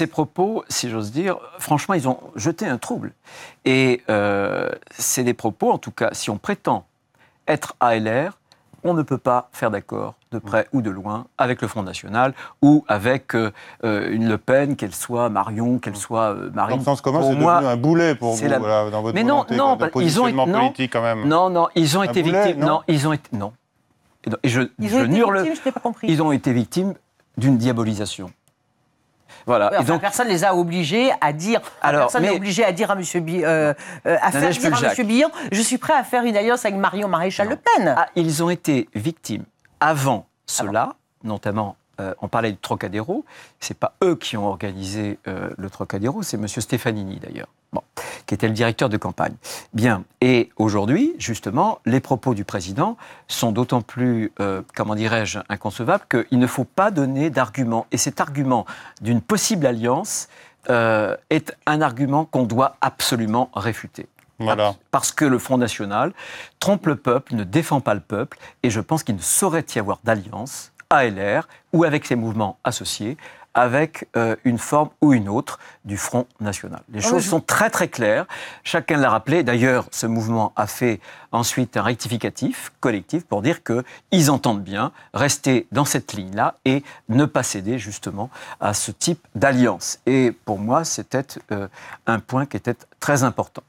ces propos, si j'ose dire, franchement, ils ont jeté un trouble. Et euh, c'est des propos, en tout cas, si on prétend être ALR, on ne peut pas faire d'accord, de près ou de loin, avec le Front National ou avec euh, euh, une Le Pen, qu'elle soit Marion, qu'elle soit Marine. le sens commun, c'est devenu un boulet pour vous, dans votre Mais non, non, ils ont été, non, quand même. Non, non, ils ont été victimes. Non, ils ont été, non. Et je, ils ont été victimes, compris. Ils ont été victimes d'une diabolisation. Voilà. donc, personne les a obligés à dire. Alors, personne n'est obligé à dire à Monsieur faire Billon, je suis prêt à faire une alliance avec Marion Maréchal Le Pen. Ah, ils ont été victimes avant cela, notamment. Euh, on parlait du Trocadéro. C'est pas eux qui ont organisé euh, le Trocadéro, c'est Monsieur Stefanini d'ailleurs. Bon était le directeur de campagne. Bien. Et aujourd'hui, justement, les propos du président sont d'autant plus, euh, comment dirais-je, inconcevables qu'il ne faut pas donner d'argument. Et cet argument d'une possible alliance euh, est un argument qu'on doit absolument réfuter. Voilà. Parce que le Front National trompe le peuple, ne défend pas le peuple, et je pense qu'il ne saurait y avoir d'alliance à LR ou avec ses mouvements associés avec euh, une forme ou une autre du Front national. Les oh, choses sont très très claires. Chacun l'a rappelé. D'ailleurs, ce mouvement a fait ensuite un rectificatif collectif pour dire qu'ils entendent bien rester dans cette ligne-là et ne pas céder justement à ce type d'alliance. Et pour moi, c'était euh, un point qui était très important.